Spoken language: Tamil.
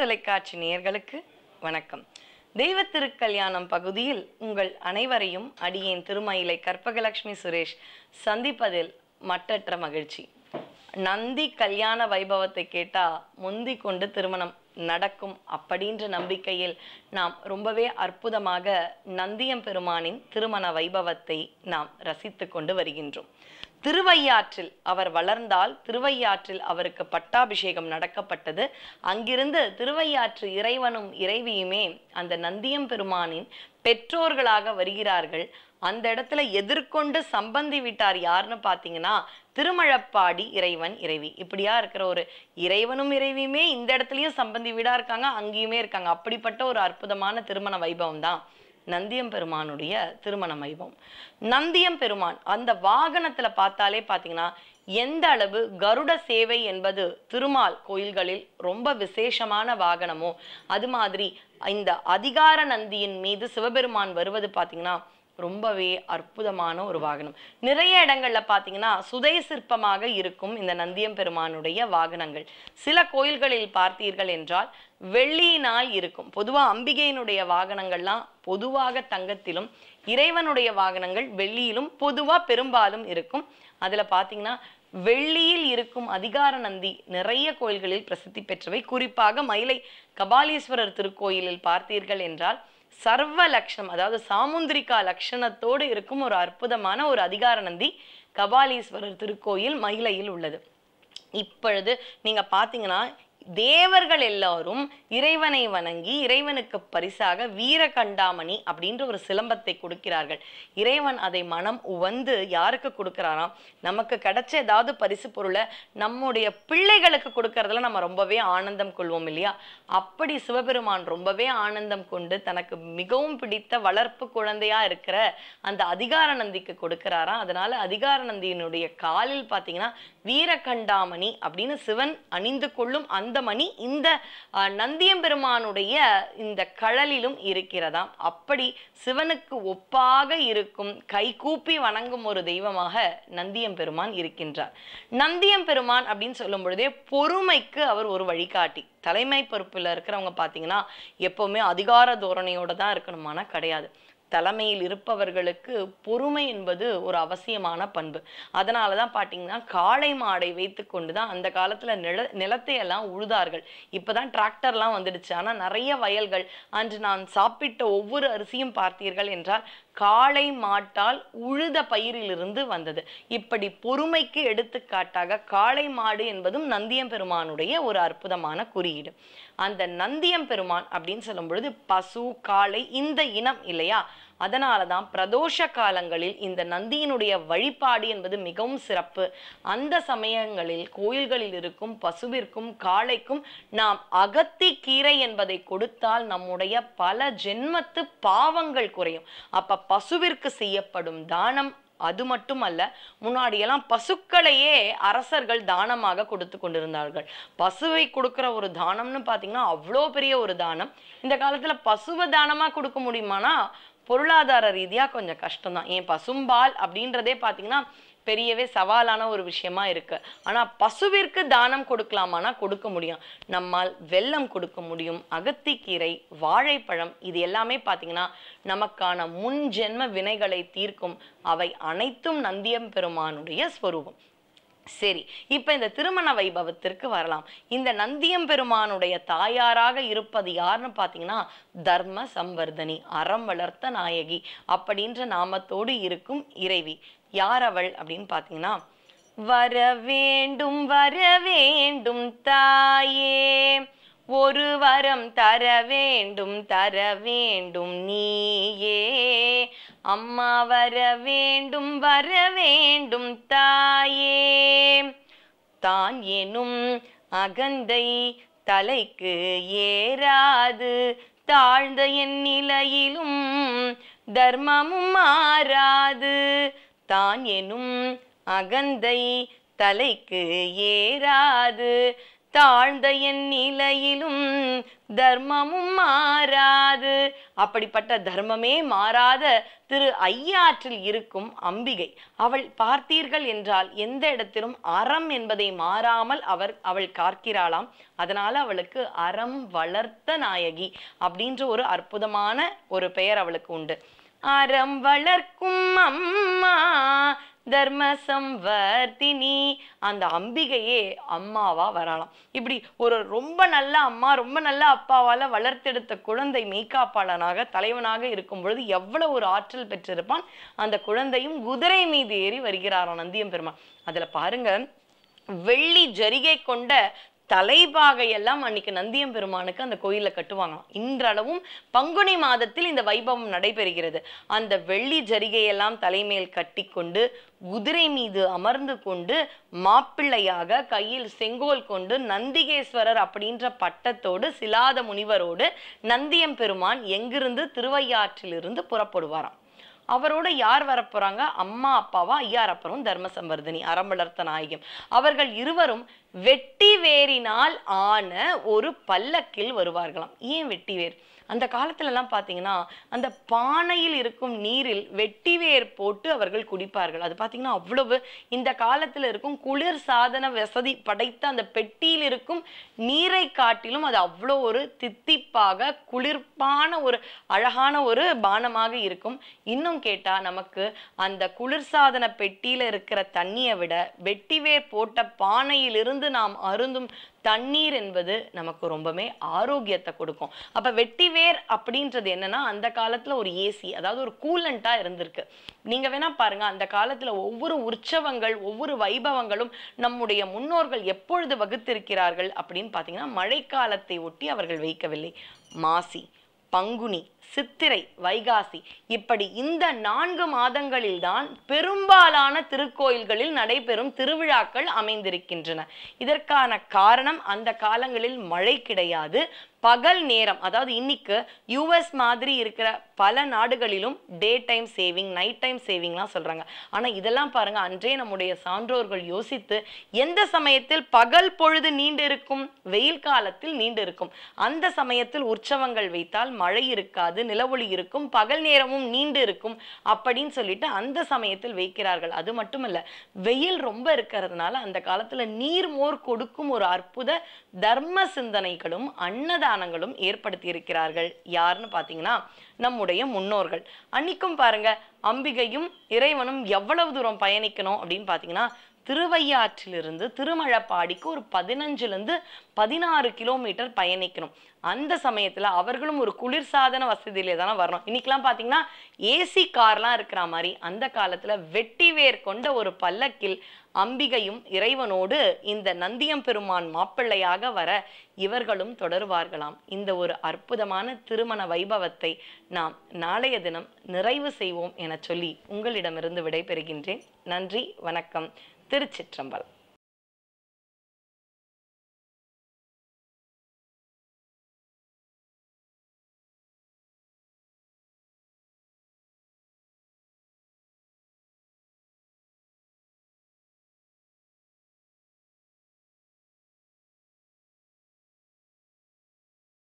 தொலைக்காட்சி நேயர்களுக்கு வணக்கம் தெய்வ திருக்கல்யாணம் பகுதியில் உங்கள் அனைவரையும் அடியேன் திருமயிலை கற்பகலட்சுமி சுரேஷ் சந்திப்பதில் மட்டற்ற மகிழ்ச்சி நந்தி கல்யாண வைபவத்தை கேட்டால் முந்தி கொண்டு திருமணம் நடக்கும் அப்படின்ற நம்பிக்கையில் நாம் ரொம்பவே அற்புதமாக நந்தியம் பெருமானின் திருமண வைபவத்தை நாம் ரசித்து கொண்டு வருகின்றோம் திருவையாற்றில் அவர் வளர்ந்தால் திருவையாற்றில் அவருக்கு பட்டாபிஷேகம் நடக்கப்பட்டது அங்கிருந்து திருவையாற்று இறைவனும் இறைவியுமே அந்த நந்தியம் பெருமானின் பெற்றோர்களாக வருகிறார்கள் அந்த இடத்துல எதிர்கொண்டு சம்பந்தி விட்டார் யாருன்னு பார்த்தீங்கன்னா திருமழப்பாடி இறைவன் இறைவி இப்படியா இருக்கிற ஒரு இறைவனும் இறைவியுமே இந்த இடத்துலையும் சம்பந்தி வீடாக இருக்காங்க அங்கேயுமே இருக்காங்க அப்படிப்பட்ட ஒரு அற்புதமான திருமண வைபவம் தான் நந்தியம் பெருமானுடைய திருமண மைபம் நந்தியம் பெருமான் அந்த வாகனத்தில் பார்த்தாலே பார்த்தீங்கன்னா எந்த அளவு கருட சேவை என்பது திருமால் கோயில்களில் ரொம்ப விசேஷமான வாகனமோ அது மாதிரி இந்த அதிகார நந்தியின் மீது சிவபெருமான் வருவது பார்த்தீங்கன்னா ரொம்பவே அற்புதமான ஒரு வாகனம் நிறைய இடங்கள்ல பார்த்தீங்கன்னா சுதை சிற்பமாக இருக்கும் இந்த நந்தியம் பெருமானுடைய வாகனங்கள் சில கோயில்களில் பார்த்தீர்கள் என்றால் வெள்ளியினால் இருக்கும் பொதுவாக அம்பிகையினுடைய வாகனங்கள்லாம் பொதுவாக தங்கத்திலும் இறைவனுடைய வாகனங்கள் வெள்ளியிலும் பொதுவா பெரும்பாலும் இருக்கும் அதுல பார்த்தீங்கன்னா வெள்ளியில் இருக்கும் அதிகார நந்தி நிறைய கோயில்களில் பிரசித்தி பெற்றவை குறிப்பாக மயிலை கபாலீஸ்வரர் திருக்கோயிலில் பார்த்தீர்கள் என்றால் சர்வ லக்ஷணம் அதாவது சாமுந்திரிகா லக்ஷணத்தோடு இருக்கும் ஒரு அற்புதமான ஒரு அதிகார நந்தி கபாலீஸ்வரர் திருக்கோயில் மயிலையில் உள்ளது இப்பொழுது நீங்க பாத்தீங்கன்னா தேவர்கள் எல்லாரும் இறைவனை வணங்கி இறைவனுக்கு பரிசாக வீரகண்டாமணி அப்படின்ற ஒரு சிலம்பத்தை கொடுக்கிறார்கள் இறைவன் அதை மனம் உவந்து யாருக்கு கொடுக்கிறாராம் நமக்கு கிடைச்ச ஏதாவது பரிசு பொருளை நம்முடைய பிள்ளைகளுக்கு கொடுக்கறதுல நம்ம ரொம்பவே ஆனந்தம் கொள்வோம் இல்லையா அப்படி சிவபெருமான் ரொம்பவே ஆனந்தம் கொண்டு தனக்கு மிகவும் பிடித்த வளர்ப்பு குழந்தையா இருக்கிற அந்த அதிகார நந்திக்கு கொடுக்கிறாராம் அதனால அதிகார நந்தியினுடைய காலில் பார்த்தீங்கன்னா வீரகண்டாமணி அப்படின்னு சிவன் அணிந்து கொள்ளும் அந்த சொந்தமணி இந்த நந்தியம்பெருமானுடைய இந்த கழலிலும் இருக்கிறதாம் அப்படி சிவனுக்கு ஒப்பாக இருக்கும் கைகூப்பி வணங்கும் ஒரு தெய்வமாக நந்தியம்பெருமான் இருக்கின்றார் நந்தியம்பெருமான் அப்படின்னு சொல்லும் பொழுதே பொறுமைக்கு அவர் ஒரு வழிகாட்டி தலைமை பொறுப்பில் இருக்கிறவங்க பார்த்தீங்கன்னா எப்போவுமே அதிகார தோரணையோடு தான் இருக்கணுமானா கிடையாது தலைமையில் இருப்பவர்களுக்கு பொறுமை என்பது ஒரு அவசியமான பண்பு அதனால தான் பார்த்தீங்கன்னா காளை மாடை வைத்து கொண்டு தான் அந்த காலத்தில் நில நிலத்தையெல்லாம் உழுதார்கள் இப்போ தான் டிராக்டர்லாம் வந்துடுச்சு ஆனால் நிறைய வயல்கள் அன்று நான் சாப்பிட்ட ஒவ்வொரு அரிசியும் பார்த்தீர்கள் என்றால் காளை மாட்டால் உழுத பயிரிலிருந்து வந்தது இப்படி பொறுமைக்கு எடுத்துக்காட்டாக காளை மாடு என்பதும் நந்தியம் பெருமானுடைய ஒரு அற்புதமான குறியீடு அந்த நந்தியம் பெருமான் அப்படின்னு சொல்லும் பொழுது பசு காளை இந்த இனம் இல்லையா அதனால தான் பிரதோஷ காலங்களில் இந்த நந்தியினுடைய வழிபாடு என்பது மிகவும் சிறப்பு அந்த சமயங்களில் கோயில்களில் இருக்கும் பசுவிற்கும் காளைக்கும் நாம் அகத்தி கீரை என்பதை கொடுத்தால் நம்முடைய பல ஜென்மத்து பாவங்கள் குறையும் அப்ப பசுவிற்கு செய்யப்படும் தானம் அது மட்டும் அல்ல முன்னாடியெல்லாம் பசுக்களையே அரசர்கள் தானமாக கொடுத்து கொண்டிருந்தார்கள் பசுவை கொடுக்குற ஒரு தானம்னு பார்த்தீங்கன்னா அவ்வளோ பெரிய ஒரு தானம் இந்த காலத்தில் பசுவை தானமாக கொடுக்க முடியுமானா பொருளாதார ரீதியாக கொஞ்சம் கஷ்டம்தான் ஏன் பசும்பால் அப்படின்றதே பார்த்தீங்கன்னா பெரியவே சவாலான ஒரு விஷயமா இருக்கு ஆனா பசுவிற்கு தானம் கொடுக்கலாமானா கொடுக்க முடியும் நம்மால் வெல்லம் கொடுக்க முடியும் அகத்திக்கீரை வாழைப்பழம் இது எல்லாமே பார்த்தீங்கன்னா நமக்கான முன்ஜென்ம வினைகளை தீர்க்கும் அவை அனைத்தும் நந்தியம் பெருமானுடைய ஸ்வரூபம் சரி இப்போ இந்த திருமண வைபவத்திற்கு வரலாம் இந்த நந்தியம் பெருமானுடைய தாயாராக இருப்பது யாருன்னு பார்த்தீங்கன்னா தர்ம சம்வர்தனி அறம் வளர்த்த நாயகி அப்படின்ற நாமத்தோடு இருக்கும் இறைவி யார் அவள் அப்படின்னு பார்த்தீங்கன்னா வர வேண்டும் வர வேண்டும் தாயே ஒரு வரம் தர வேண்டும் தர வேண்டும் நீயே அம்மா வர வேண்டும் வர வேண்டும் தாயே தான் எனும் அகந்தை தலைக்கு ஏறாது தாழ்ந்த என் நிலையிலும் தர்மமும் மாறாது தான் எனும் அகந்தை தலைக்கு ஏறாது தாழ்ந்த என் நிலையிலும் தர்மமும் மாறாது அப்படிப்பட்ட தர்மமே மாறாத திரு ஐயாற்றில் இருக்கும் அம்பிகை அவள் பார்த்தீர்கள் என்றால் எந்த இடத்திலும் அறம் என்பதை மாறாமல் அவர் அவள் காக்கிறாளாம் அதனால அவளுக்கு அறம் வளர்த்த நாயகி அப்படின்ற ஒரு அற்புதமான ஒரு பெயர் அவளுக்கு உண்டு அறம் வளர்க்கும் அம்மா தர்மசம் வர்த்தினி அந்த அம்பிகையே அம்மாவா வரலாம் இப்படி ஒரு ரொம்ப நல்ல அம்மா ரொம்ப நல்ல அப்பாவால் வளர்த்தெடுத்த குழந்தை மெய்காப்பாளனாக தலைவனாக இருக்கும் பொழுது எவ்வளவு ஒரு ஆற்றல் பெற்றிருப்பான் அந்த குழந்தையும் குதிரை மீது ஏறி வருகிறாரான் நந்தியம் பெருமாள் அதில் பாருங்க வெள்ளி ஜரிகை கொண்ட தலைபாகையெல்லாம் அன்னைக்கு நந்தியம் பெருமானுக்கு அந்த கோயிலில் கட்டுவாங்களாம் இன்றளவும் பங்குனி மாதத்தில் இந்த வைபவம் நடைபெறுகிறது அந்த வெள்ளி ஜரிகையெல்லாம் தலைமையில் கட்டி கொண்டு குதிரை மீது அமர்ந்து கொண்டு மாப்பிள்ளையாக கையில் செங்கோல் கொண்டு நந்திகேஸ்வரர் அப்படின்ற பட்டத்தோடு சிலாத முனிவரோடு நந்தியம் பெருமான் எங்கிருந்து திருவையாற்றிலிருந்து புறப்படுவாராம் அவரோட யார் வரப்போறாங்க அம்மா அப்பாவா ஐயாரப்பரும் தர்ம சம்வர்தினி அறமலர்த்த நாயகம் அவர்கள் இருவரும் வெட்டி வேறினால் ஆன ஒரு பல்லக்கில் வருவார்களாம் ஏன் வெட்டி வேர் அந்த காலத்துலலாம் பார்த்தீங்கன்னா அந்த பானையில் இருக்கும் நீரில் வெட்டிவேர் போட்டு அவர்கள் குடிப்பார்கள் அது பார்த்தீங்கன்னா அவ்வளவு இந்த காலத்தில் இருக்கும் குளிர் சாதன வசதி படைத்த அந்த பெட்டியில் இருக்கும் நீரை காட்டிலும் அது அவ்வளோ ஒரு தித்திப்பாக குளிர்பான ஒரு அழகான ஒரு பானமாக இருக்கும் இன்னும் கேட்டால் நமக்கு அந்த குளிர்சாதன பெட்டியில் இருக்கிற தண்ணியை விட வெட்டிவேர் போட்ட பானையிலிருந்து நாம் அருந்தும் தண்ணீர் என்பது நமக்கு ரொம்பவே ஆரோக்கியத்தை கொடுக்கும் அப்போ வெட்டிவேர் அப்படின்றது என்னன்னா அந்த காலத்தில் ஒரு ஏசி அதாவது ஒரு கூலண்டா இருந்திருக்கு நீங்கள் வேணால் பாருங்கள் அந்த காலத்தில் ஒவ்வொரு உற்சவங்கள் ஒவ்வொரு வைபவங்களும் நம்முடைய முன்னோர்கள் எப்பொழுது வகுத்திருக்கிறார்கள் அப்படின்னு பார்த்தீங்கன்னா மழைக்காலத்தை ஒட்டி அவர்கள் வைக்கவில்லை மாசி பங்குனி சித்திரை வைகாசி இப்படி இந்த நான்கு மாதங்களில்தான் பெரும்பாலான திருக்கோயில்களில் நடைபெறும் திருவிழாக்கள் அமைந்திருக்கின்றன இதற்கான காரணம் அந்த காலங்களில் மழை கிடையாது பகல் நேரம் அதாவது இன்னைக்கு யூஎஸ் மாதிரி இருக்கிற பல நாடுகளிலும் day time saving night time சேவிங்லாம் சொல்கிறாங்க ஆனால் இதெல்லாம் பாருங்கள் அன்றே நம்முடைய சான்றோர்கள் யோசித்து எந்த சமயத்தில் பகல் பொழுது நீண்டு இருக்கும் வெயில் காலத்தில் நீண்டு இருக்கும் அந்த சமயத்தில் உற்சவங்கள் வைத்தால் மழை இருக்காது நிலவொளி இருக்கும் பகல் நேரமும் நீண்டு இருக்கும் அப்படின்னு சொல்லிட்டு அந்த சமயத்தில் வைக்கிறார்கள் அது மட்டுமல்ல வெயில் ரொம்ப இருக்கிறதுனால அந்த காலத்தில் மோர் கொடுக்கும் ஒரு அற்புத தர்ம சிந்தனைகளும் அன்னதான சமாதானங்களும் ஏற்படுத்தி இருக்கிறார்கள் யாருன்னு பார்த்தீங்கன்னா நம்முடைய முன்னோர்கள் அன்னைக்கும் பாருங்க அம்பிகையும் இறைவனும் எவ்வளவு தூரம் பயணிக்கணும் அப்படின்னு பார்த்தீங்கன்னா திருவையாற்றிலிருந்து திருமழப்பாடிக்கு ஒரு பதினஞ்சுலேருந்து பதினாறு கிலோமீட்டர் பயணிக்கணும் அந்த சமயத்தில் அவர்களும் ஒரு குளிர்சாதன வசதியிலே தானே வரணும் இன்னைக்கெலாம் பார்த்தீங்கன்னா ஏசி கார்லாம் இருக்கிற மாதிரி அந்த காலத்தில் வெட்டி வேர் கொண்ட ஒரு பல்லக்கில் அம்பிகையும் இறைவனோடு இந்த நந்தியம் பெருமான் மாப்பிள்ளையாக வர இவர்களும் தொடருவார்களாம் இந்த ஒரு அற்புதமான திருமண வைபவத்தை நாம் நாளைய தினம் நிறைவு செய்வோம் என சொல்லி உங்களிடமிருந்து விடைபெறுகின்றேன் நன்றி வணக்கம் திருச்சிற்றம்பலம்